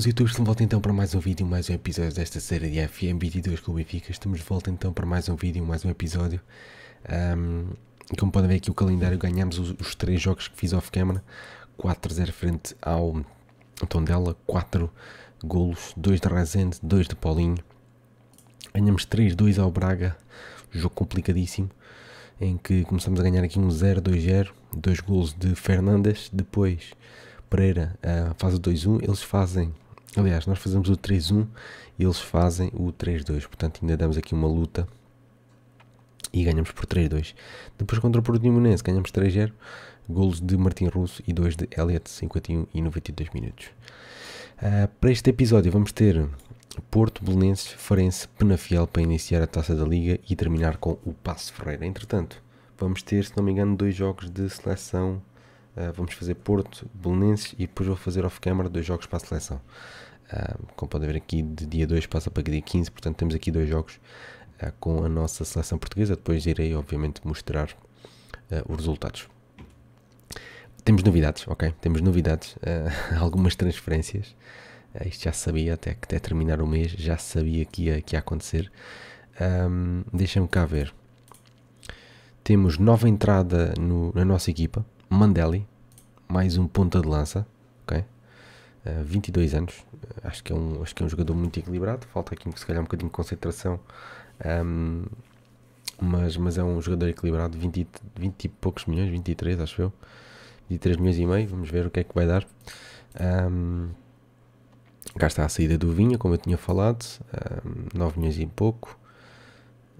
meus youtubers, estamos de volta então para mais um vídeo, mais um episódio desta série de FM22 com o Benfica. Estamos de volta então para mais um vídeo, mais um episódio. Um, como podem ver aqui o calendário, ganhamos os, os três jogos que fiz off-camera. 4-0 frente ao Tondela, 4 golos, 2 de Rezende, 2 de Paulinho. Ganhamos 3-2 ao Braga, jogo complicadíssimo, em que começamos a ganhar aqui um 0-2-0, 2 golos de Fernandes, depois... Pereira uh, faz o 2-1, eles fazem Aliás, nós fazemos o 3-1 e eles fazem o 3-2. Portanto, ainda damos aqui uma luta e ganhamos por 3-2. Depois contra o Portimonense ganhamos 3-0. Golos de Martim Russo e 2 de Elliot, 51 e 92 minutos. Uh, para este episódio vamos ter Porto, Belenenses, Farense, Penafiel para iniciar a Taça da Liga e terminar com o Passo Ferreira. Entretanto, vamos ter, se não me engano, dois jogos de seleção ah, vamos fazer Porto, Belenenses e depois vou fazer off-camera dois jogos para a seleção. Uh, como podem ver aqui, de dia 2 passa para dia 15, portanto temos aqui dois jogos uh, com a nossa seleção portuguesa. Depois irei, obviamente, mostrar os resultados. Temos novidades, ok? Temos novidades, algumas transferências. isto já sabia, até, até terminar o mês, já sabia que ia, que ia acontecer. Um, me cá ver. Temos nova entrada no, na nossa equipa, Mandeli, mais um ponta de lança, ok? Uh, eh, 22 anos, eh, acho que, é um, acho que é um jogador muito equilibrado, falta aqui se calhar um bocadinho de concentração, um, ehm, mas, mas é um jogador equilibrado, 20, 20 e poucos milhões, 23 acho eu, 23 milhões e meio, vamos ver o que é que vai dar. Um, ehm, cá está a saída do Vinha, como eu tinha falado, um, ehm, 9 milhões e pouco,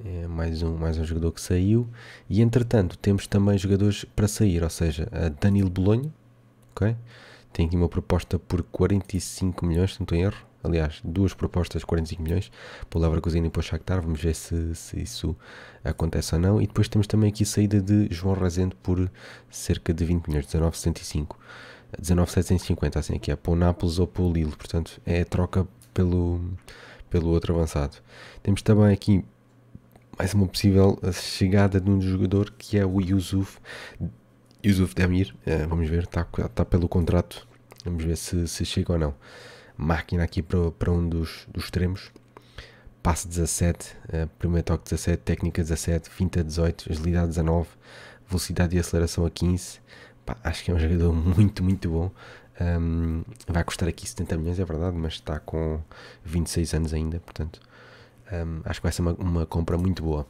é mais um, mais um jogador que saiu. E entretanto, temos também jogadores para sair, ou seja, Danilo Bolonha, ok? Tem aqui uma proposta por 45 milhões, se não estou em erro. Aliás, duas propostas, 45 milhões, para o Leverkusen e para o Shakhtar. Vamos ver se, se isso acontece ou não. E depois temos também aqui a saída de João Rezende por cerca de 20 milhões, 19,75. 19,750, assim aqui é, para o Nápoles ou para o Lille. Portanto, é a troca pelo, pelo outro avançado. Temos também aqui mais uma possível chegada de um jogador que é o Yusuf, Yusuf Demir. Eh, vamos ver, está tá pelo contrato. Vamos ver se, se chega ou não. Máquina aqui para, para um dos, dos extremos. Passe 17, eh, primeiro toque 17, técnica 17, finta 18, agilidade 19, velocidade e aceleração a 15. Pá, acho que é um jogador muito, muito bom. Um, vai custar aqui 70 milhões, é verdade, mas está com 26 anos ainda, portanto um, acho que vai ser uma, uma compra muito boa.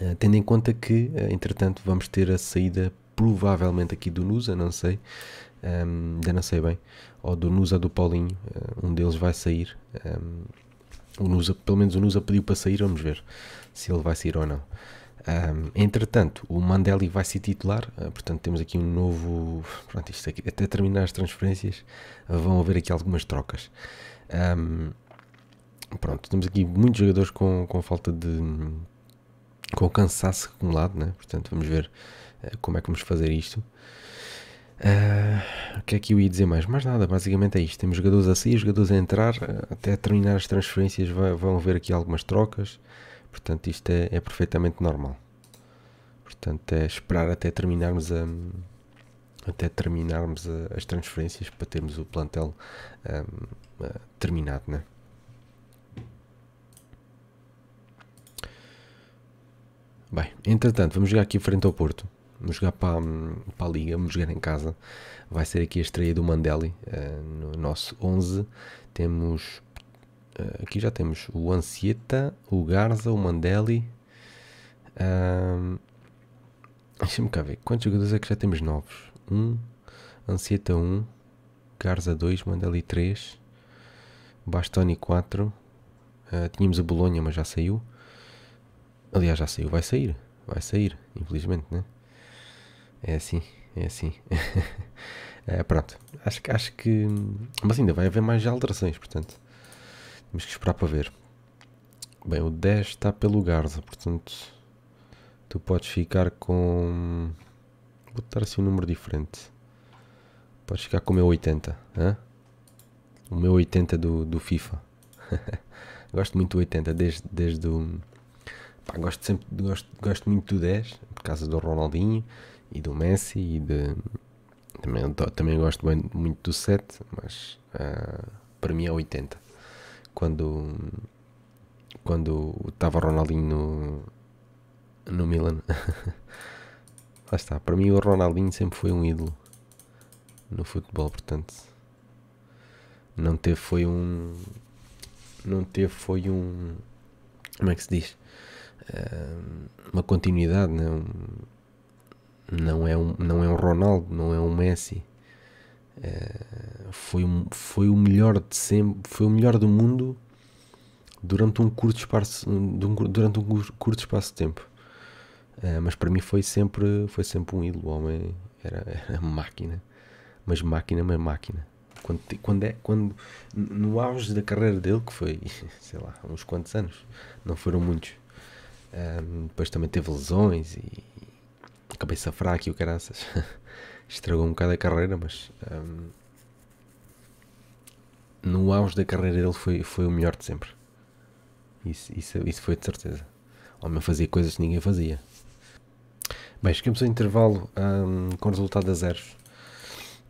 Uh, tendo em conta que, uh, entretanto, vamos ter a saída provavelmente aqui do Nusa, não sei, um, ainda não sei bem, ou do Nusa ou do Paulinho, uh, um deles vai sair. Um, o Nusa, pelo menos o Nusa pediu para sair, vamos ver se ele vai sair ou não. Um, entretanto, o Mandeli vai se titular, portanto temos aqui um novo. Pronto, isto aqui, até terminar as transferências, vão haver aqui algumas trocas. Um, Pronto, temos aqui muitos jogadores com, com falta de. com cansaço acumulado, né? Portanto, vamos ver eh, como é que vamos fazer isto. Uh, o que é que eu ia dizer mais? Mais nada, basicamente é isto. Temos jogadores a sair, jogadores a entrar, eh, até terminar as transferências vai, vão haver aqui algumas trocas. Portanto, isto é, é, perfeitamente normal. Portanto, é esperar até terminarmos a, até terminarmos a, as transferências para termos o plantel um, ah, ah, terminado, né? Bem, entretanto, vamos jogar aqui frente ao Porto. Vamos jogar para, para a Liga, vamos jogar em casa. Vai ser aqui a estreia do Mandeli, uh, eh, no nosso 11. Temos. Uh, aqui já temos o Ancieta, o Garza, o Mandeli. Uh, Deixa-me cá ver. Quantos jogadores é que já temos novos? 1, um, Ancieta 1, um, Garza 2, Mandeli 3, Bastoni 4. Uh, eh, tínhamos a Bolonha, mas já saiu. Aliás, já saiu, vai sair. Vai sair, infelizmente, né? É assim, é assim. é, pronto, acho, acho que. Mas ainda vai haver mais alterações, portanto. Temos que esperar para ver. Bem, o 10 está pelo Garza, portanto. Tu podes ficar com. Vou botar assim um número diferente. Podes ficar com o meu 80. Hein? O meu 80 do, do FIFA. Gosto muito do 80 desde, desde o pá, gosto sempre gosto, gosto muito do 10 por causa do Ronaldinho e do Messi e de também, também gosto bem, muito do 7 mas uh, para mim é 80 quando quando estava Ronaldinho no, no Milan lá está, para mim o Ronaldinho sempre foi um ídolo no futebol portanto não teve foi um não teve foi um como é que se diz uma continuidade, não, né? não, é um, não é um Ronaldo, não é um Messi. Uh, foi, foi o melhor de sempre, foi o melhor do mundo durante um curto espaço, durante um curto espaço de tempo. Uh, mas para mim foi sempre, foi sempre um ídolo, o homem era, era máquina, mas máquina, mas máquina. Quando, quando é, quando, no auge da carreira dele, que foi, sei lá, uns quantos anos, não foram muitos, um, depois também teve lesões e cabeça fraca e o caraças. Estragou um bocado a carreira, mas um, no auge da carreira dele foi, foi o melhor de sempre. Isso, isso, isso foi de certeza. O homem fazia coisas que ninguém fazia. Bem, chegamos ao intervalo um, com resultado a zeros.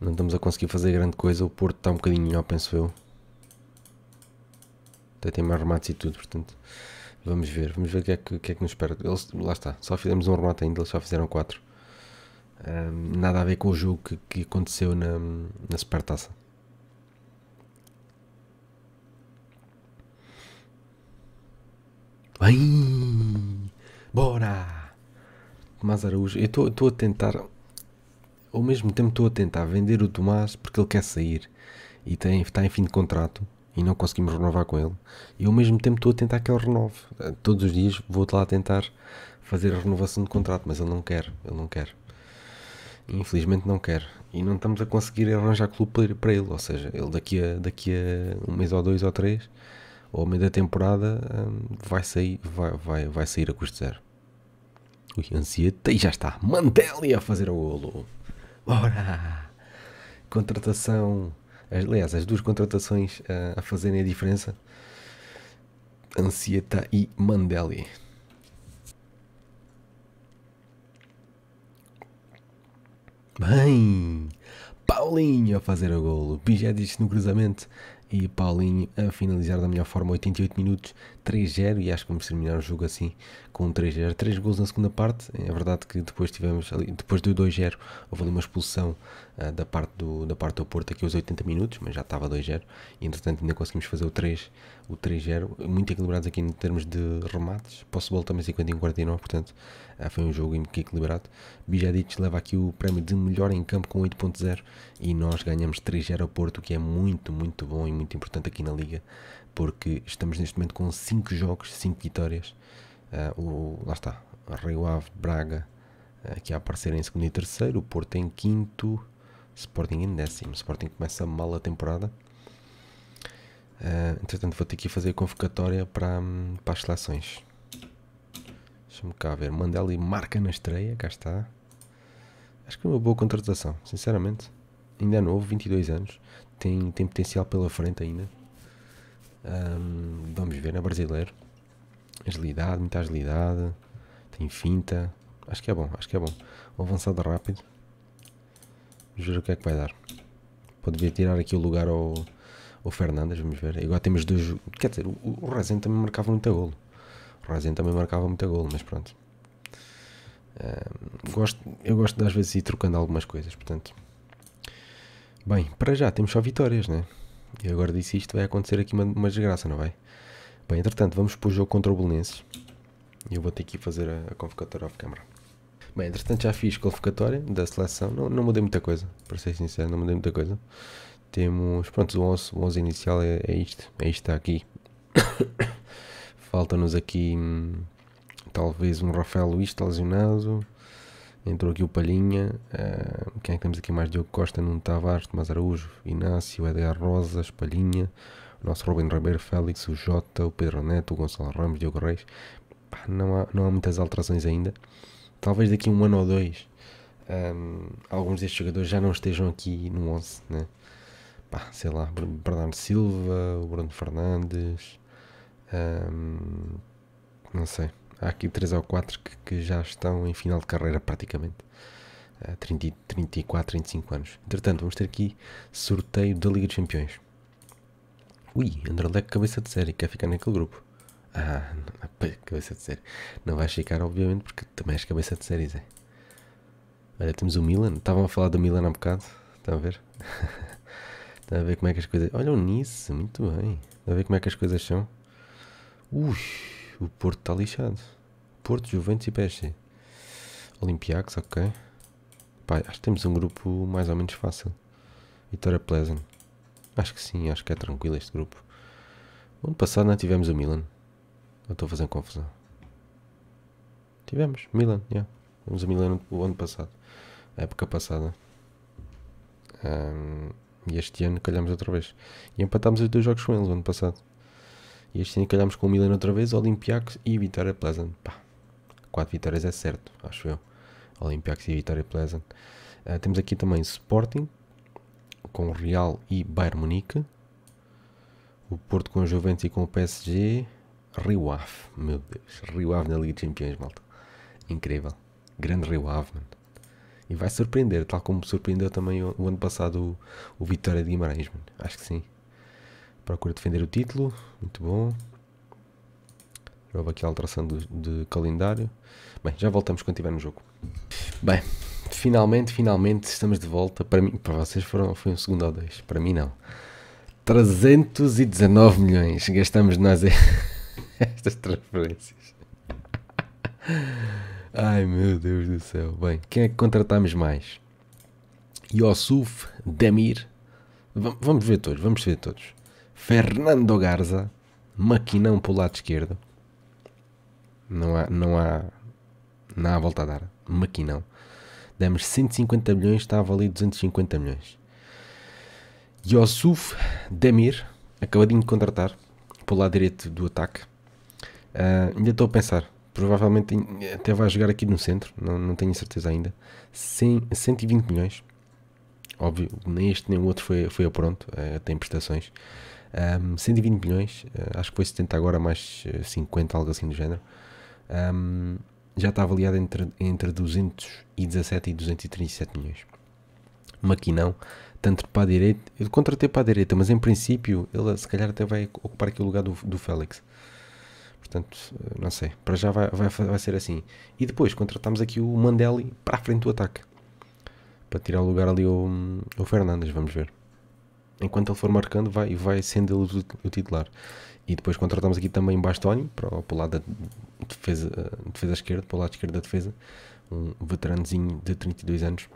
Não estamos a conseguir fazer grande coisa. O Porto está um bocadinho melhor, penso eu. Até tem mais remates e tudo, portanto. Vamos ver, vamos ver o que é que, que, é que nos espera. Eles, lá está, só fizemos um remate ainda, eles só fizeram quatro. Um, nada a ver com o jogo que, que aconteceu na, na Supertaça. Ai, bora! Tomás Araújo, eu estou a tentar, ao mesmo tempo estou a tentar vender o Tomás porque ele quer sair e tem, está em fim de contrato e não conseguimos renovar com ele. E ao mesmo tempo estou a tentar que ele renove. Eh, todos os dias vou-te lá tentar fazer a renovação de contrato, mas ele não quer, ele não quer. Infelizmente não quer. E não estamos a conseguir arranjar clube para ele. Ou seja, ele daqui a, daqui a um mês ou dois ou três, ou ao meio da temporada, hum, vai sair, vai, vai, vai sair a custo zero. Ui, ansieta e já está. Mantelli a fazer o golo. Bora! Contratação aliás, as duas contratações a, eh, a fazerem a diferença. Ansieta e Mandeli. Bem, Paulinho a fazer o golo, disse no cruzamento e Paulinho a finalizar da melhor forma 88 minutos, 3-0 e acho que vamos terminar o jogo assim com 3-0. 3 gols na segunda parte. É verdade que depois tivemos ali, depois do 2-0, houve ali uma expulsão uh, da, parte do, da parte do Porto aqui aos 80 minutos, mas já estava 2-0. E entretanto ainda conseguimos fazer o 3 o 0 Muito equilibrados aqui em termos de remates. Posso Possible também 51-49, portanto uh, foi um jogo muito equilibrado. Bijadic leva aqui o prémio de melhor em campo com 8.0 e nós ganhamos 3-0 ao Porto, o que é muito, muito bom e muito importante aqui na Liga, porque estamos neste momento com 5 jogos, 5 vitórias. Uh, o, lá está, Rio Ave, Braga, aqui eh, a aparecer em segundo e terceiro, o Porto em quinto, Sporting em décimo. Sporting começa mal a temporada. Uh, entretanto, vou ter que fazer a convocatória para, hum, para as seleções. Deixa-me cá ver. Mandela e marca na estreia, cá está. Acho que é uma boa contratação, sinceramente. Ainda é novo, 22 anos. Tem, tem potencial pela frente ainda. Um, vamos ver, é brasileiro. Agilidade, muita agilidade. Tem finta. Acho que é bom, acho que é bom. avançar avançado rápido. Vamos ver o que é que vai dar. Pode vir tirar aqui o lugar ao, ao Fernandes, vamos ver. Agora temos dois. Quer dizer, o, o também marcava muito golo. O Razen também marcava muito golo, mas pronto. Uh, gosto, eu gosto de às vezes ir trocando algumas coisas, portanto. Bem, para já temos só vitórias, né? e agora disse isto, vai acontecer aqui uma, uma desgraça, não vai? Bem, entretanto, vamos para o jogo contra o Belenenses. E eu vou ter que fazer a, a convocatória off-camera. Bem, entretanto já fiz convocatória da seleção. Não, não mudei muita coisa, para ser sincero, não mudei muita coisa. Temos, pronto, o 11, o 11 inicial é, é isto. É isto está aqui. Falta-nos aqui hum, talvez um Rafael Luís está lesionado. Entrou aqui o Palhinha. Uh, quem é que temos aqui mais? Diogo Costa, Nuno Tavares, Tomás Araújo, Inácio, Edgar Rosas, Palhinha o nosso Robin Ribeiro, Félix, o Jota, o Pedro Neto, o Gonçalo Ramos, o Diogo Reis. Pá, não, há, não há muitas alterações ainda. Talvez daqui a um ano ou dois um, alguns destes jogadores já não estejam aqui no 11, né? Pá, sei lá, Bernardo Silva, o Bruno Fernandes, um, não sei. Há aqui 3 ou 4 que, que, já estão em final de carreira praticamente. Uh, 30, 34, 35 anos. Entretanto, vamos ter aqui sorteio da Liga dos Campeões. Ui, Anderlecht cabeça de série, quer ficar naquele grupo. Ah, não, cabeça de série. Não vais ficar, obviamente, porque também és cabeça de série, Zé. Olha, temos o Milan. Estavam a falar do Milan há bocado. Estão a ver? Estão a ver como é que as coisas. Olha o Nice, muito bem. Estão a ver como é que as coisas são. Ui, o Porto está lixado. Porto, Juventus e PSG. Olympiacos, ok. Pá, acho que temos um grupo mais ou menos fácil. Vitória Pleasant. Acho que sim, acho que é tranquilo este grupo. O ano passado não tivemos o Milan. Eu estou fazendo confusão. Tivemos, Milan, yeah. Tivemos o Milan o ano passado. A época passada. Um, e este ano calhamos outra vez. E empatámos os dois jogos com eles o ano passado. E este ano calhámos com o Milan outra vez, Olympiacos e Vitória Pleasant. Pá, Quatro vitórias é certo, acho eu. Olympiacos e Vitória Pleasant. Uh, temos aqui também Sporting, com o Real e Bayern Munique. O Porto com a Juventus e com o PSG. Rio Ave, meu Deus. Rio Ave na Liga dos Campeões, malta. Incrível. Grande Rio Ave, mano. E vai surpreender, tal como surpreendeu também o, o ano passado o, o, Vitória de Guimarães, mano. Acho que sim. Procura defender o título. Muito bom. Houve aqui a alteração de, de calendário. Bem, já voltamos quando estiver no jogo. Bem, finalmente, finalmente estamos de volta. Para mim, para vocês foram, foi um segundo ou dois, para mim não. 319 milhões gastamos nós estas transferências. Ai meu Deus do céu. Bem, quem é que contratamos mais? Yosuf Demir. V vamos ver todos, vamos ver todos. Fernando Garza, maquinão para o lado esquerdo. Não há, não há, não há volta a dar. Maquinão demos 150 milhões, está a valer 250 milhões. Yosuf Demir, acabadinho de contratar, pelo lado direito do ataque. Uh, ainda estou a pensar, provavelmente até vai jogar aqui no centro, não, não tenho certeza ainda. 100, 120 milhões, óbvio, nem este nem o outro foi, foi a pronto, uh, tem prestações. Um, 120 milhões, uh, acho que foi 70 agora, mais 50, ah, algo assim do género. Um, já está avaliada entre, entre 217 e 237 milhões. Maquinão, tanto para a direita, ele contratei para a direita, mas em princípio ele se calhar até vai ocupar aqui o lugar do, do Félix. Portanto, não sei, para já vai, vai, vai ser assim. E depois contratamos aqui o Mandeli para a frente do ataque, para tirar o lugar ali ao, o Fernandes, vamos ver. Enquanto ele for marcando, vai, vai sendo ele o titular. E depois contratamos aqui também Bastoni, para, para o lado da defesa, eh, defesa esquerda, para o lado esquerdo da defesa, um veteranozinho de 32 anos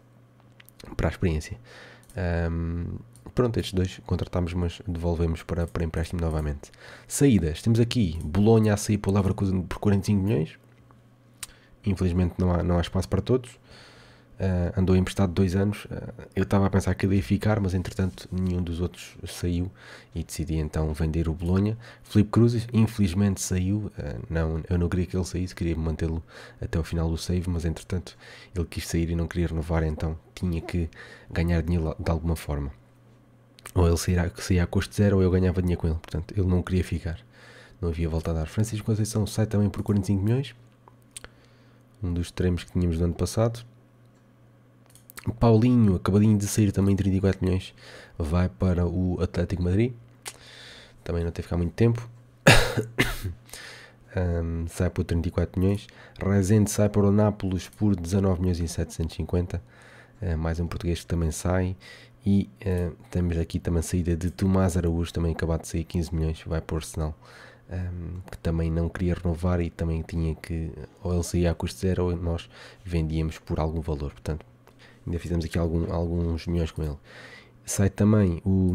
para a experiência. Um, pronto, estes dois contratámos, mas devolvemos para, para empréstimo novamente. Saídas: temos aqui Bolonha a sair para o Leverkusen por 45 milhões. Infelizmente não há, não há espaço para todos. Uh, andou emprestado dois anos. Uh, eu estava a pensar que ele ia ficar, mas entretanto nenhum dos outros saiu e decidi então vender o Bolonha. Felipe Cruz, infelizmente, saiu. Uh, não, eu não queria que ele saísse, queria mantê-lo até o final do save, mas entretanto ele quis sair e não queria renovar, então tinha que ganhar dinheiro de alguma forma. Ou ele saía, saía a custo zero ou eu ganhava dinheiro com ele. Portanto, ele não queria ficar. Não havia volta a dar. Francisco Conceição sai também por 45 milhões. Um dos extremos que tínhamos no ano passado Paulinho, acabadinho de sair também 34 milhões, vai para o Atlético Madrid. Também não teve cá muito tempo. um, sai por 34 milhões. Rezende sai para o Nápoles por 19 milhões e 750. Uh, mais um português que também sai. E uh, temos aqui também a saída de Tomás Araújo, também acabado de sair 15 milhões, vai para o Arsenal. Um, que também não queria renovar e também tinha que, ou ele saía a custo zero, ou nós vendíamos por algum valor. Portanto, Ainda fizemos aqui algum, alguns milhões com ele. Sai também o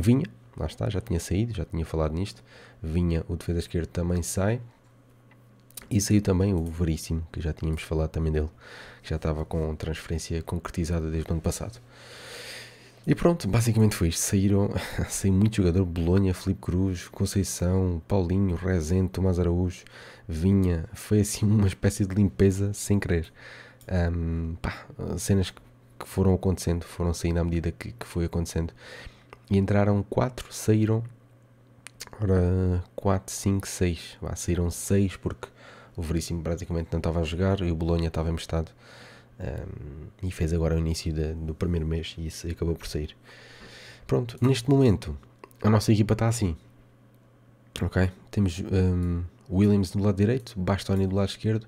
Vinha, lá está, já tinha saído, já tinha falado nisto. Vinha, o defesa esquerdo também sai. E saiu também o Veríssimo, que já tínhamos falado também dele, que já estava com transferência concretizada desde o ano passado. E pronto, basicamente foi isto. Saíram, saiu muito jogador: Bolonha, Felipe Cruz, Conceição, Paulinho, Rezende, Tomás Araújo, Vinha. Foi assim uma espécie de limpeza sem querer. Um, pá, cenas que que foram acontecendo, foram saindo à medida que, que foi acontecendo. E entraram 4, saíram. 4, 5, 6. saíram 6 porque o Veríssimo praticamente não estava a jogar e o Bolonha estava em estado. Um, e fez agora o início de, do primeiro mês e isso acabou por sair. Pronto, neste momento a nossa equipa está assim. Ok? Temos um, Williams do lado direito, Bastoni do lado esquerdo,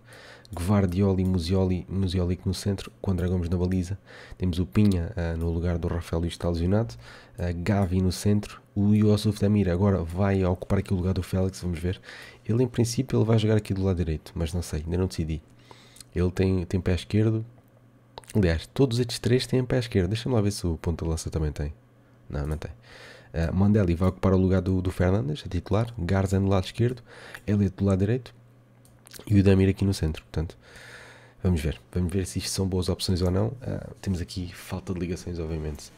Guardioli, Musioli, Musioli no centro, com André na baliza. Temos o Pinha uh, no lugar do Rafael Luís está lesionado, uh, Gavi no centro, o Yosuf Damir agora vai ocupar aqui o lugar do Félix, vamos ver. Ele em princípio ele vai jogar aqui do lado direito, mas não sei, ainda não decidi. Ele tem, tem pé esquerdo. Aliás, todos estes três têm pé esquerdo. Deixa-me lá ver se o ponto de lança também tem. Não, não tem. Uh, Mandelli vai ocupar o lugar do, do Fernandes, a titular. Garza no lado esquerdo. Elliot do lado direito e o Damir aqui no centro. Portanto, vamos ver. Vamos ver se isto são boas opções ou não. Uh, temos aqui falta de ligações, obviamente.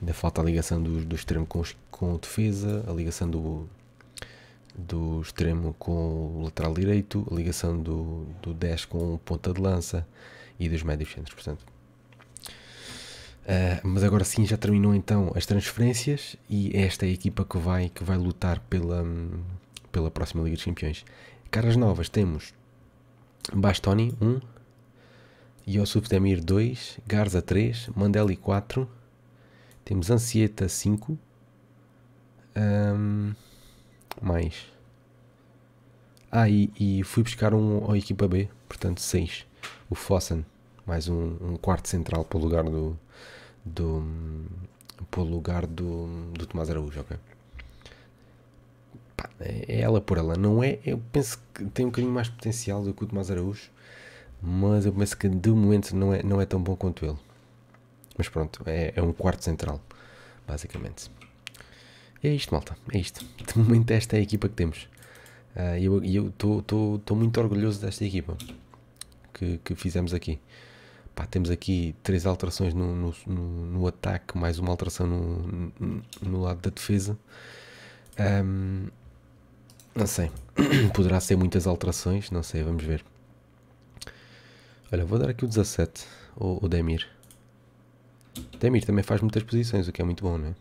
Ainda falta a ligação do, do extremo com, com defesa, a ligação do, do extremo com o lateral direito, a ligação do, do 10 com ponta de lança e dos médios centros, portanto. Uh, mas agora sim já terminou então as transferências e é esta é a equipa que vai, que vai lutar pela, pela próxima Liga dos Campeões. Caras novas temos Bastoni 1, Yosuf Demir 2, Garza 3, Mandeli 4, temos Ancieta 5, um, mais. Ah, e, e, fui buscar um à equipa B, portanto 6, o Fossen, mais um, um, quarto central para o lugar do, do, para lugar do, do Tomás Araújo, ok? É ela por ela, não é? Eu penso que tem um bocadinho mais potencial do que o Tomás Araújo, mas eu penso que de momento não é, não é tão bom quanto ele. Mas pronto, é, é um quarto central, basicamente. E é isto, malta, é isto. De momento, esta é a equipa que temos. E uh, ah, eu estou muito orgulhoso desta equipa que, que fizemos aqui. Pá, temos aqui três alterações no, no, no, no ataque, mais uma alteração no, no lado da defesa. Um, não sei. Poderá ser muitas alterações, não sei, vamos ver. Olha, vou dar aqui o 17, o, o Demir. Demir também faz muitas posições, o que é muito bom, não é?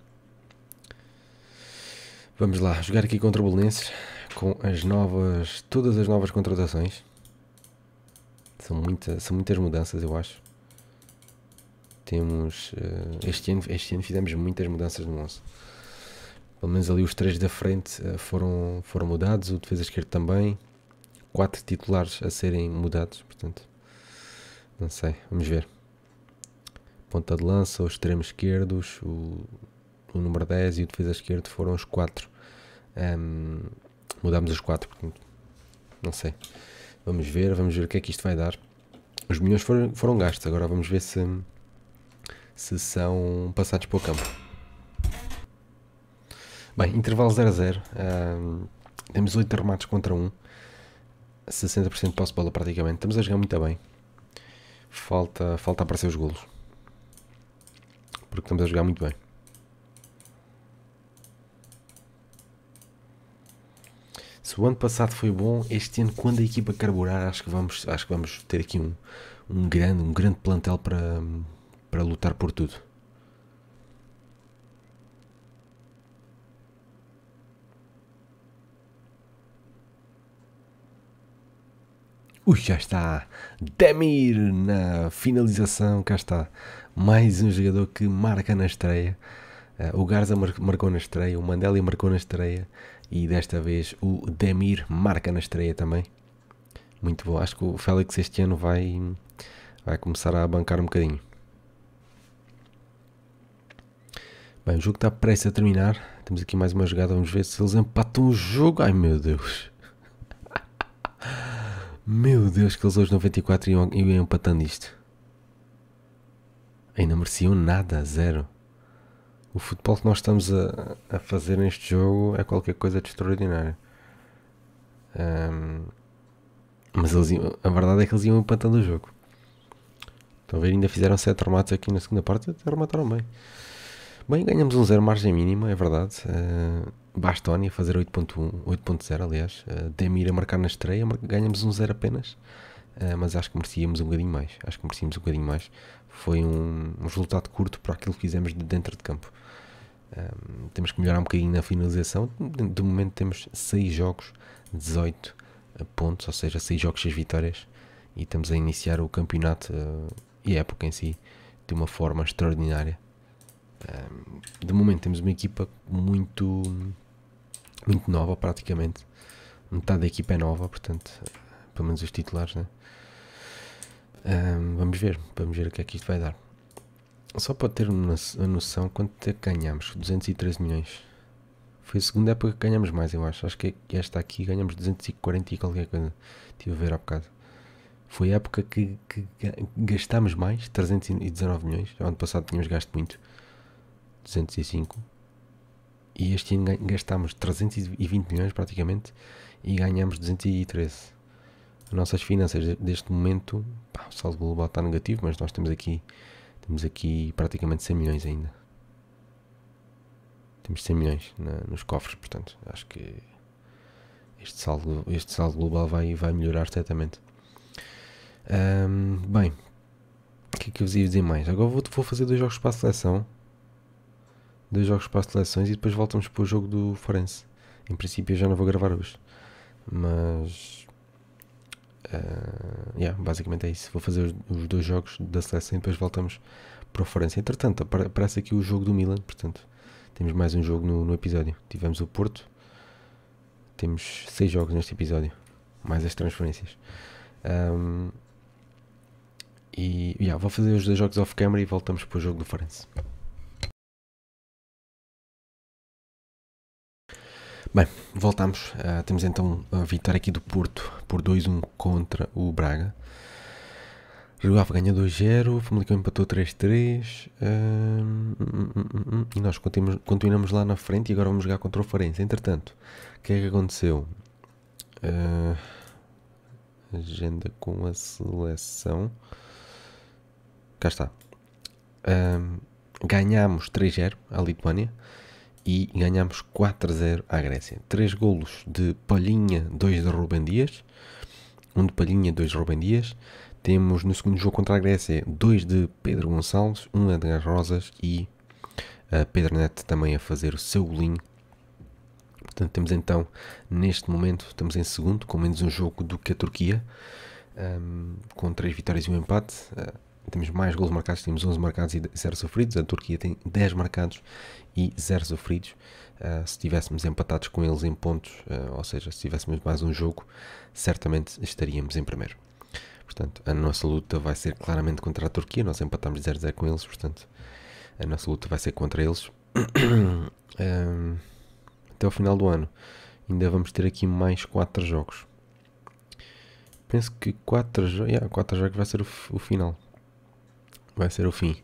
Vamos lá, jogar aqui contra o Belenenses com as novas, todas as novas contratações. São, muita, são muitas mudanças, eu acho. Temos, eh, este, ano, este ano fizemos muitas mudanças no nosso. Pelo menos ali os três da frente eh, foram, foram mudados, o defesa esquerdo também. Quatro titulares a serem mudados, portanto. Não sei, vamos ver. Ponta de lança, os extremos esquerdos, o, o número 10 e o defesa esquerdo foram os quatro. Um, mudámos os quatro, portanto. Não sei. Vamos ver, vamos ver o que é que isto vai dar. Os milhões foram, foram gastos, agora vamos ver se, se são passados para o campo. Bem, intervalo 0 a 0. Um, temos 8 remates contra 1. 60% de posse de bola praticamente. Estamos a jogar muito bem. Falta, falta aparecer os golos. Porque estamos a jogar muito bem. Se o ano passado foi bom, este ano quando a equipa carburar, acho que vamos, acho que vamos ter aqui um, um grande, um grande plantel para para lutar por tudo. Ui, já está. Demir na finalização. Cá está. Mais um jogador que marca na estreia. Eh, o Garza mar marcou na estreia. O Mandeli marcou na estreia. E desta vez o Demir marca na estreia também. Muito bom. Acho que o Félix este ano vai, vai começar a bancar um bocadinho. Bem, o jogo está prestes a terminar. Temos aqui mais uma jogada. Vamos ver se eles empatam o jogo. Ai meu Deus. Meu Deus, que eles aos 94 iam, empatando isto. Ainda mereciam nada, zero. O futebol que nós estamos a, a fazer neste jogo é qualquer coisa de extraordinário. Um, mas eles iam, a verdade é que eles iam empatando o jogo. Estão a ver? Ainda fizeram 7 remates aqui na segunda parte, até remataram bem. Bem, ganhamos um zero margem mínima, é verdade. Uh, Bastoni a fazer 8.1, 8.0 aliás, uh, eh, Demir a marcar na estreia, ganhamos um 0 apenas, uh, mas acho que merecíamos um bocadinho mais, acho que merecíamos um bocadinho mais, foi um, um resultado curto para aquilo que fizemos de dentro de campo. Eh, temos que melhorar um bocadinho na finalização, de momento temos 6 jogos, 18 pontos, ou seja, 6 jogos, 6 vitórias, e estamos a iniciar o campeonato uh, e a época em si de uma forma extraordinária. de momento temos uma equipa muito muito nova praticamente. Metade da equipa é nova, portanto, pelo menos os titulares, né? Um, vamos ver, vamos ver o que é que isto vai dar. Só para ter uma noção, quanto é que ganhamos? 213 milhões. Foi a segunda época que ganhamos mais, eu acho. Acho que esta aqui ganhamos 240 e qualquer coisa. Estive a ver há bocado. Foi a época que, que gastámos mais, 319 milhões. O ano passado tínhamos gasto muito, 205 e este ano gastámos 320 milhões praticamente e ganhámos 213. As nossas finanças deste momento, pá, o saldo global está negativo, mas nós temos aqui, temos aqui praticamente 100 milhões ainda. Temos 100 milhões na, nos cofres, portanto, acho que este saldo, este saldo global vai, vai melhorar certamente. Um, bem, o que é que eu vos ia dizer mais? Agora vou, vou fazer dois jogos para a seleção dois jogos para as seleções e depois voltamos para o jogo do Forense. Em princípio eu já não vou gravar hoje. Mas. Uh, yeah, basicamente é isso. Vou fazer os, dois jogos da seleção e depois voltamos para o Forense. Entretanto, aparece aqui o jogo do Milan. Portanto, temos mais um jogo no, no episódio. Tivemos o Porto. Temos seis jogos neste episódio. Mais as transferências. Um, e yeah, vou fazer os dois jogos off-camera e voltamos para o jogo do Forense. Bem, voltamos. Uh, temos então a vitória aqui do Porto por 2-1 contra o Braga. Rio Ave ganha 2-0, o Famalicão empatou 3-3 um, um, um, e nós continuamos, continuamos, lá na frente e agora vamos jogar contra o Farense. Entretanto, o que é que aconteceu? Uh, agenda com a seleção. Cá está. Ah, ganhamos 3-0 a Lituânia e ganhámos 4 a 0 à Grécia. 3 golos de Palhinha, 2 de Rubem Dias. 1 um de Palhinha, 2 de Rubem Dias. Temos no segundo jogo contra a Grécia 2 de Pedro Gonçalves, 1 um de Edgar Rosas e eh, Pedro Neto também a fazer o seu golinho. Portanto, temos então, neste momento, estamos em segundo, com menos um jogo do que a Turquia, um, ehm, com três vitórias e um empate. Uh, temos mais gols marcados, temos 11 marcados e 0 sofridos. A Turquia tem 10 marcados e 0 sofridos. Uh, se tivéssemos empatados com eles em pontos, uh, ou seja, se tivéssemos mais um jogo, certamente estaríamos em primeiro. Portanto, a nossa luta vai ser claramente contra a Turquia. Nós empatamos 0-0 com eles, portanto, a nossa luta vai ser contra eles. Ah, até ao final do ano, ainda vamos ter aqui mais 4 jogos penso que 4 quatro, yeah, quatro jogos vai ser o, o final vai ser o fim.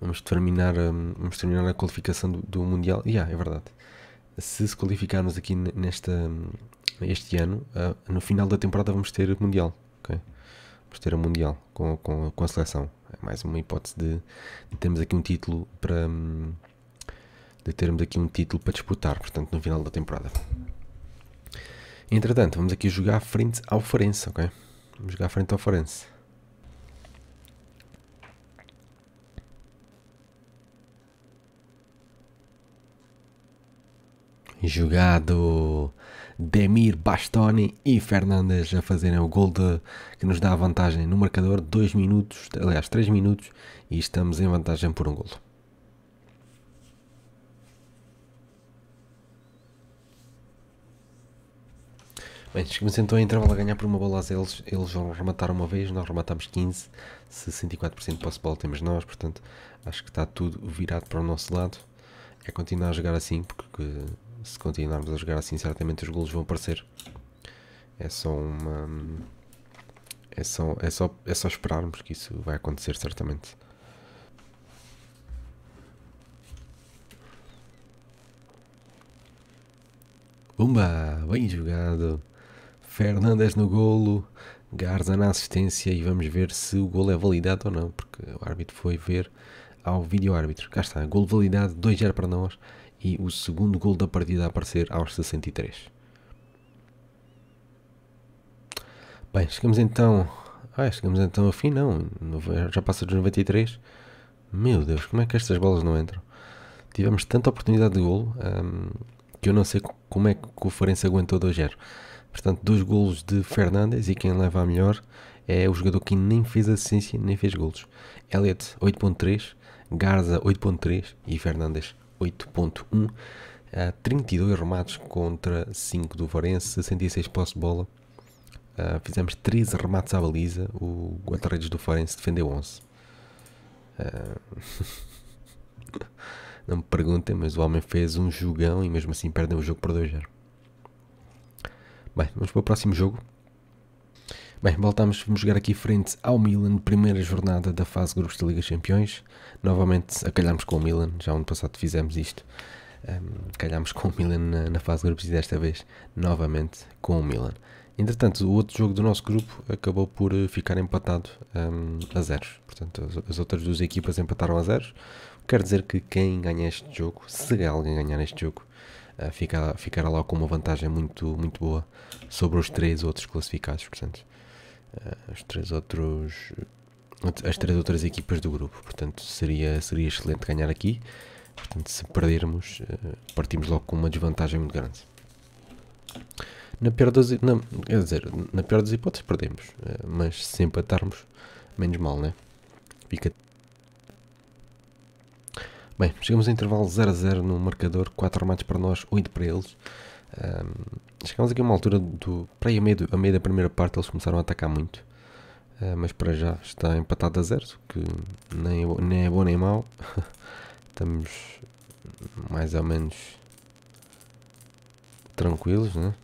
Vamos terminar, hum, vamos terminar a qualificação do, do Mundial. E yeah, é verdade. Se se qualificarmos aqui nesta, hum, este ano, no final da temporada vamos ter Mundial. Okay? Vamos ter a Mundial com, com, com a seleção. É mais uma hipótese de, de termos aqui um título para. Hum, de termos aqui um título para disputar, portanto, no final da temporada. Entretanto, vamos aqui jogar frente ao Forense, ok? Vamos jogar frente ao Forense. jogado Demir Bastoni e Fernandes a fazerem o gol de, que nos dá a vantagem no marcador, 2 minutos, aliás 3 minutos, e estamos em vantagem por um gol. Bem, chegamos então a intervalo a ganhar por uma bola a eles, eles vão rematar uma vez, nós rematamos 15, 64% de posse bola temos nós, portanto acho que está tudo virado para o nosso lado. É continuar a jogar assim porque se continuarmos a jogar assim, certamente os golos vão aparecer. É só uma. É só, é só, é só esperarmos que isso vai acontecer, certamente. Bumba! Bem jogado! Fernandes no golo, Garza na assistência e vamos ver se o golo é validado ou não, porque o árbitro foi ver ao vídeo árbitro. Cá está, golo validado, 2-0 para nós e o segundo gol da partida a aparecer aos 63. Bem, chegamos então. Ah, chegamos então ao fim, não. Já passa dos 93. Meu Deus, como é que estas bolas não entram? Tivemos tanta oportunidade de golo hum, que eu não sei como é que o Farense aguentou 2-0. Portanto, dois golos de Fernandes e quem leva a melhor é o jogador que nem fez assistência nem fez golos. Elliot 8.3, Garza 8.3 e Fernandes 8.1 a 32 remates contra 5 do Varense, 66 posse de bola. Uh, fizemos 13 remates à baliza, o guarda-redes do Forense defendeu 11. Uh, não me perguntem, mas o homem fez um jogão e mesmo assim perdem o jogo por 2-0. Bem, vamos para o próximo jogo. Bem, voltamos, vamos jogar aqui frente ao Milan, primeira jornada da fase grupos da Liga Campeões. Novamente acalhamos com o Milan, já ano passado fizemos isto. Um, calhámos com o Milan na, na fase grupos e desta vez novamente com o Milan. Entretanto, o outro jogo do nosso grupo acabou por eh, ficar empatado um, a zeros. Portanto, as, as, outras duas equipas empataram a zeros. Quer dizer que quem ganha este jogo, se alguém ganhar este jogo, eh, ficar ficará, lá com uma vantagem muito, muito boa sobre os três outros classificados, portanto, eh, os três outros, as três outras equipas do grupo, portanto, seria, seria excelente ganhar aqui, portanto, se perdermos, eh, partimos logo com uma desvantagem muito grande. Na pior das, na, quer dizer, na pior das hipóteses perdemos, mas se empatarmos, menos mal, né? Fica Bem, chegamos a intervalo 0 a 0 no marcador, 4 remates para nós, 8 para eles. Um, chegamos aqui a uma altura do. Para aí a meio, do, a meio da primeira parte eles começaram a atacar muito. Uh, mas para já está empatado a 0, que nem é, nem é bom nem mau. Estamos mais ou menos tranquilos, né?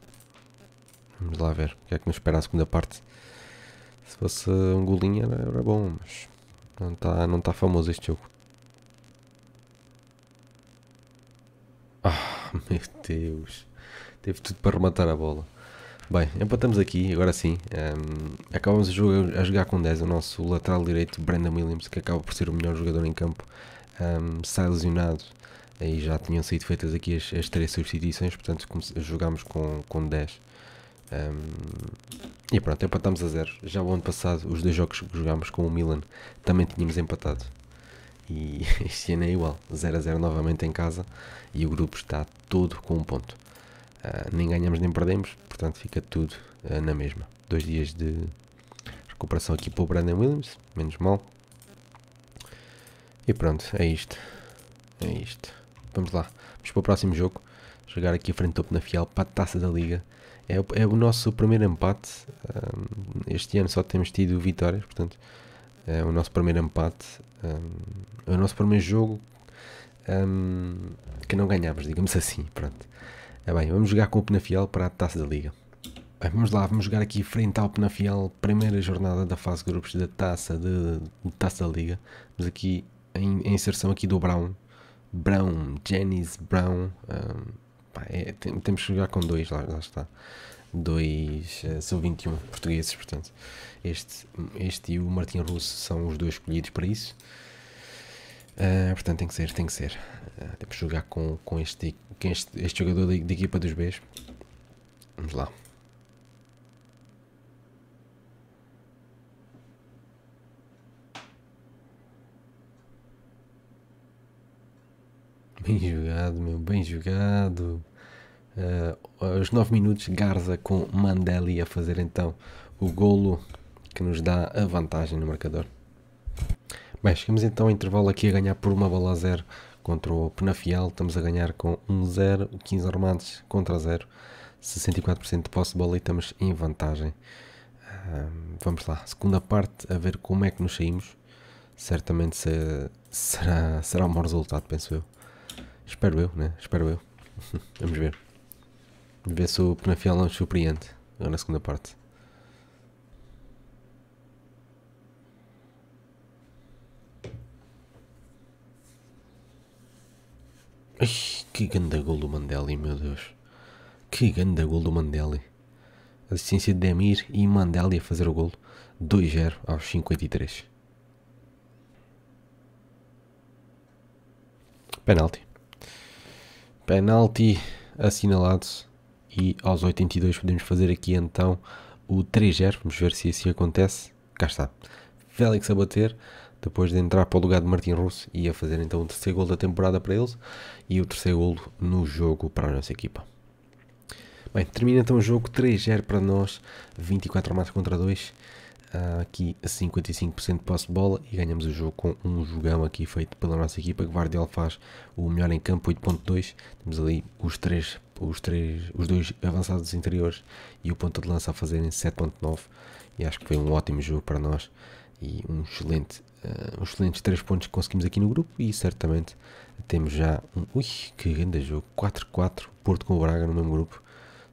Vamos lá ver o que é que nos espera a segunda parte. Se fosse um golinho era, era bom, mas não está não tá famoso este jogo. meu Deus. Teve tudo para rematar a bola. Bem, empatamos aqui, agora sim. Um, acabamos a jogar, a jogar, com 10 o nosso lateral direito, Brandon Williams, que acaba por ser o melhor jogador em campo, um, sai lesionado. Aí já tinham sido feitas aqui as, as três substituições, portanto jogámos com, com 10. Um, e pronto, empatamos a 0. Já o ano passado, os dois jogos que jogámos com o Milan, também tínhamos empatado. E este ano é igual, 0 a 0 novamente em casa e o grupo está todo com um ponto. Uh, nem ganhamos nem perdemos, portanto fica tudo uh, na mesma. Dois dias de recuperação aqui para o Brandon Williams, menos mal. E pronto, é isto. É isto. Vamos lá, vamos para o próximo jogo. Jogar aqui a frente topo na Fiel para a taça da Liga. É, é o nosso primeiro empate. Uh, este ano só temos tido vitórias, portanto é o nosso primeiro empate, um, é o nosso primeiro jogo um, que não ganhámos, digamos assim. Pronto. É bem, vamos jogar com o Penafiel para a taça da Liga. Bem, vamos lá, vamos jogar aqui frente ao Penafiel, primeira jornada da fase de grupos da taça, de, de taça da Liga. Mas aqui em, em, inserção aqui do Brown. Brown, Janice Brown. Um, pá, é, tem, temos que jogar com dois, lá, lá está. Dois uh, eh, sub-21 portugueses, portanto. Este, este e o Martin Russo são os dois escolhidos para isso. Uh, portanto, tem que ser, tem que ser. Uh, temos que jogar com, com, este, com este, este jogador da equipa dos Bs. Vamos lá. Bem jogado, meu, bem jogado. Uh, aos 9 minutos, Garza com Mandeli a fazer então o golo que nos dá a vantagem no marcador. Bem, chegamos então ao intervalo aqui a ganhar por uma bola a zero contra o Penafiel. Estamos a ganhar com 1-0, 15 armantes contra 0, 64% de posse de bola e estamos em vantagem. vamos lá, segunda parte, a ver como é que nos saímos. Certamente se, será, será um bom resultado, penso eu. Espero eu, né? Espero eu. vamos ver. ver se o Penafiel não nos surpreende na segunda parte. Ai, que ganda gol do Mandeli, meu Deus. Que ganda gol do Mandelli. Assistência de Demir e Mandeli a fazer o gol. 2-0 aos 53. Penalti. Penalti assinalado. E aos 82 podemos fazer aqui então o 3-0. Vamos ver se assim acontece. Cá está. Félix a bater depois de entrar para o lugar de Martin Russo e a fazer então o terceiro gol da temporada para eles e o terceiro gol no jogo para a nossa equipa. Bem, termina então o jogo 3-0 para nós, 24 armados contra 2, ah, aqui 55% de posse de bola e ganhamos o jogo com um jogão aqui feito pela nossa equipa, que Guardiola faz o melhor em campo, 8.2, temos ali os três, os três, os dois avançados interiores e o ponta de lança a fazerem 7.9 e acho que foi um ótimo jogo para nós e um excelente uh, os excelentes 3 pontos que conseguimos aqui no grupo e certamente temos já um. Ui, que grande jogo! 4-4, Porto com o Braga no mesmo grupo.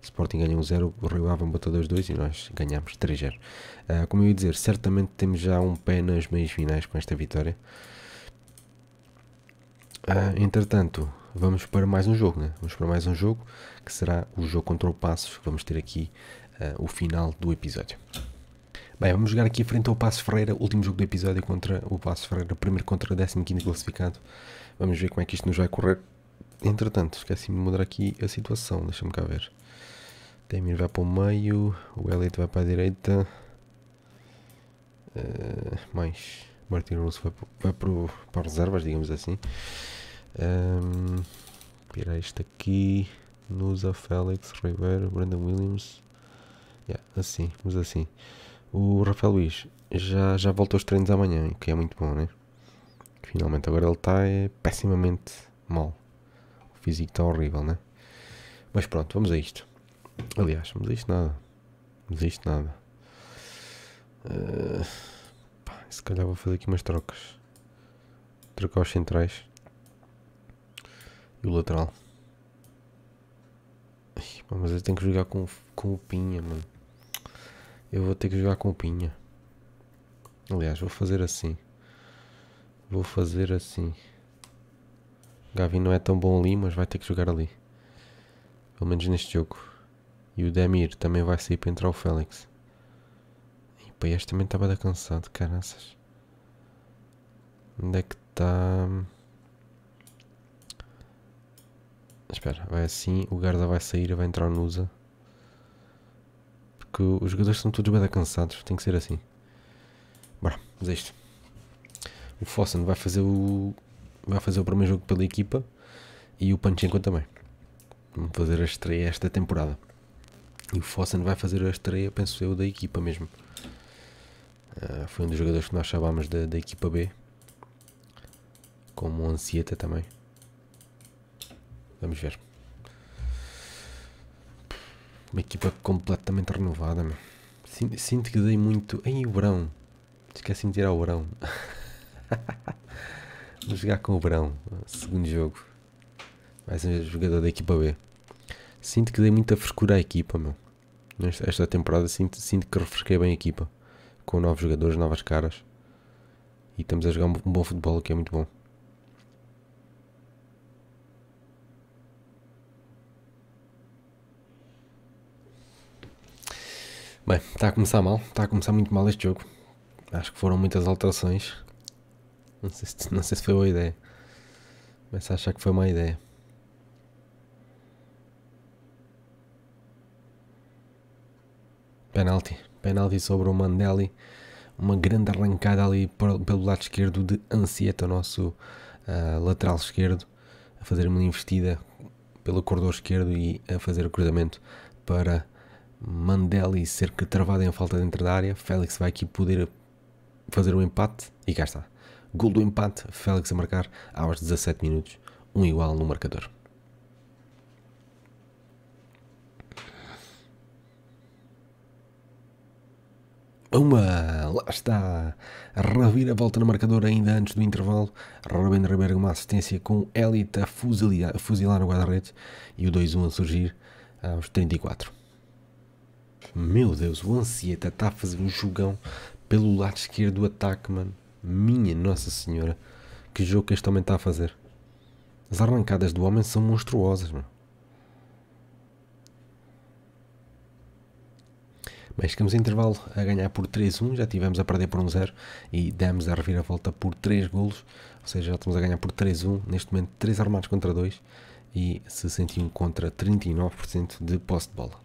Sporting ganha 1-0, um o Rio Ave empatou 2-2 e nós ganhamos 3-0. Uh, eh, como eu ia dizer, certamente temos já um pé nas meias finais com esta vitória. Uh, entretanto, vamos para mais um jogo, né? Vamos para mais um jogo que será o jogo contra o Passos. Vamos ter aqui uh, o final do episódio. Bem, vamos jogar aqui frente ao Passo Ferreira, último jogo do episódio contra o Passo Ferreira, primeiro contra o 15 classificado. Vamos ver como é que isto nos vai correr. Entretanto, esqueci-me de mudar aqui a situação, deixa-me cá ver. Temir vai para o meio, o Elliot vai para a direita. Uh, mais Martin Russo vai, vai para, o, para reservas, digamos assim. Um, ehm, este aqui. Nusa, Félix, Ribeiro, Brandon Williams. Yeah, assim, vamos assim. O Rafael Luís já, já voltou aos treinos amanhã, o que é muito bom, né? finalmente agora ele está é, pessimamente mal. O físico está horrível, né? Mas pronto, vamos a isto. Aliás, vamos a isto nada. Vamos a isto nada. Uh, pá, se calhar vou fazer aqui umas trocas. Trocar os centrais e o lateral. Ai, mas eu tenho que jogar com, com o Pinha, mano. Eu vou ter que jogar com o Pinha. Aliás, vou fazer assim. Vou fazer assim. Gavi não é tão bom ali, mas vai ter que jogar ali. Pelo menos neste jogo. E o Demir também vai sair para entrar o Félix. E o este também estava cansado, caranças. Onde é que está... Espera, vai assim, o Garda vai sair e vai entrar o Nusa. Porque os jogadores estão todos bem cansados, tem que ser assim. Bora, mas é isto. O Fossen vai fazer o. Vai fazer o primeiro jogo pela equipa e o Panchenko também. Vamos fazer a estreia esta temporada. E o Fossen vai fazer a estreia, penso eu, da equipa mesmo. Uh, foi um dos jogadores que nós chamámos da, da equipa B. Como o Ancieta também. Vamos ver. Uma equipa completamente renovada, meu. Sinto, que dei muito. em o Brão. Esqueci de tirar o Brão. Vou jogar com o Brão. Segundo jogo. Mais um jogador da equipa B. Sinto que dei muita frescura à equipa, meu. Nesta, esta temporada sinto, sinto que refresquei bem a equipa. Com novos jogadores, novas caras. E estamos a jogar um bom futebol, que é muito bom. Bem, está a começar mal, está a começar muito mal este jogo. Acho que foram muitas alterações. Não sei se, não sei se foi boa ideia. Começo a achar que foi uma ideia. Penalti. Penalti sobre o Mandeli. Uma grande arrancada ali pelo lado esquerdo de o nosso uh, lateral esquerdo, a fazer uma investida pelo corredor esquerdo e a fazer o cruzamento para Mandeli cerca que travado em falta dentro da área, Félix vai aqui poder fazer o um empate e cá está. Gol do empate, Félix a marcar aos 17 minutos, um igual no marcador. Uma! Lá está! Ravira volta no marcador ainda antes do intervalo. Robin Ribeiro uma assistência com Elita a fuzilar, a fuzilar o guarda-redes e o 2-1 a surgir aos 34. Meu Deus, o Ansieta está a fazer um jogão pelo lado esquerdo do ataque, mano. Minha Nossa Senhora. Que jogo que este homem está a fazer. As arrancadas do homem são monstruosas, mano. Mas ficamos em intervalo a ganhar por 3-1, já tivemos a perder por 1-0 e demos a reviravolta por 3 golos, ou seja, já estamos a ganhar por 3-1, neste momento 3 armados contra 2 e 61 contra 39% de posse de bola.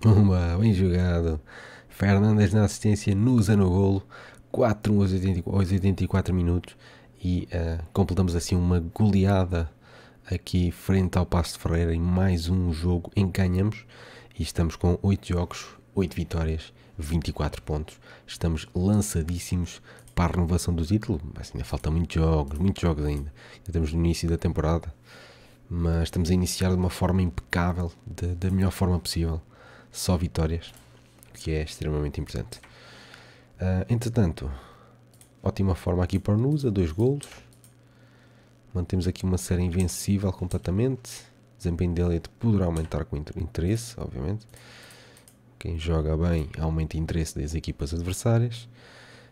Pumba, bem jogado. Fernandes na assistência, Nusa no golo. 4 aos 84 minutos. E uh, completamos assim uma goleada aqui frente ao Passo de Ferreira em mais um jogo em que ganhamos. E estamos com 8 jogos, 8 vitórias, 24 pontos. Estamos lançadíssimos para a renovação do título. Mas ainda faltam muitos jogos, muitos jogos ainda. Ainda estamos no início da temporada. Mas estamos a iniciar de uma forma impecável, da melhor forma possível só vitórias, o que é extremamente importante. Uh, entretanto, ótima forma aqui para o Nusa, dois golos. Mantemos aqui uma série invencível completamente. O desempenho dele poderá aumentar com interesse, obviamente. Quem joga bem aumenta o interesse das equipas adversárias.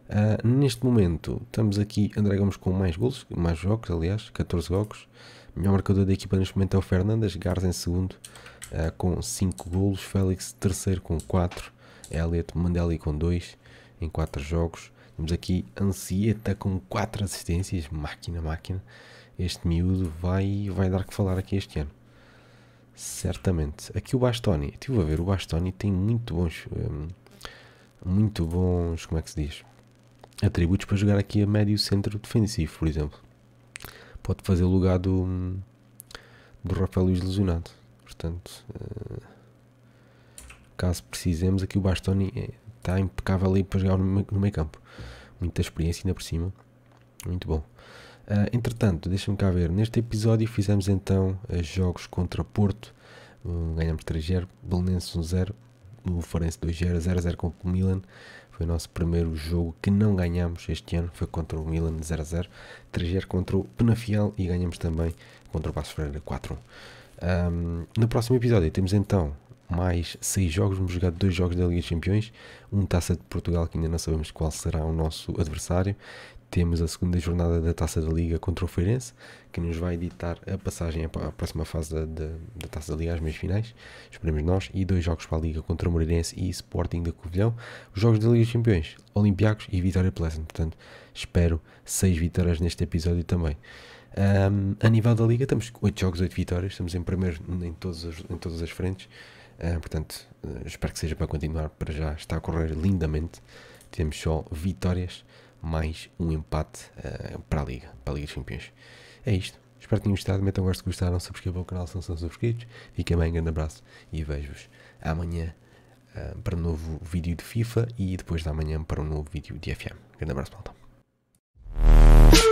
Uh, neste momento estamos aqui, andregamos com mais golos, mais jogos, aliás, 14 jogos. O melhor marcador da equipa neste momento é o Fernandes, Garza em segundo, uh, com 5 golos, Félix terceiro com 4, Elliot Mandeli com 2 em 4 jogos. Temos aqui Ancieta com 4 assistências, máquina, máquina. Este miúdo vai, vai dar que falar aqui este ano. Certamente. Aqui o Bastoni, estive a ver, o Bastoni tem muito bons, um, ehm, muito bons, como é que se diz? Atributos para jogar aqui a médio centro defensivo, por exemplo. Pode fazer o lugar do, do Rafael Luiz lesionado portanto eh, caso precisemos aqui o Bastoni está é, impecável ali para jogar no meio campo muita experiência ainda por cima muito bom eh, entretanto, deixa-me cá ver. Neste episódio fizemos então eh, jogos contra Porto. ganhamos 3-0, Belenenses 1-0, Farense 2-0, 0-0 contra o Milan. Foi o nosso primeiro jogo que não ganhamos este ano. Foi contra o Milan 0-0, 3-0 contra o Penafiel e ganhamos também contra o Passo Ferreira 4-1. Um, no próximo episódio temos então mais 6 jogos, vamos jogar 2 jogos da Liga dos Campeões, um Taça de Portugal que ainda não sabemos qual será o nosso adversário, temos a segunda jornada da Taça da Liga contra o Feirense, que nos vai editar a passagem à próxima fase da, da, da Taça da Liga, às meias finais, esperemos nós, e dois jogos para a Liga contra o Moreirense e Sporting da Covilhão. Os jogos da Liga dos Campeões, Olympiacos e Vitória Pleasant, portanto, espero 6 vitórias neste episódio também. Um, a nível da Liga, estamos 8 jogos, 8 vitórias, estamos em primeiro em, todas as em todas as frentes. Uh, portanto, eh, espero que seja para continuar. Para já está a correr lindamente. Temos só vitórias mais um empate uh, para a Liga, para a Liga dos Campeões. É isto. Espero que tenham gostado. Metam gosto não gostaram. inscrevam o canal se não são subscritos. Fiquem bem, um grande abraço e vejo-vos amanhã eh, para um novo vídeo de FIFA e depois da manhã para um novo vídeo de FM. Um grande abraço, malta.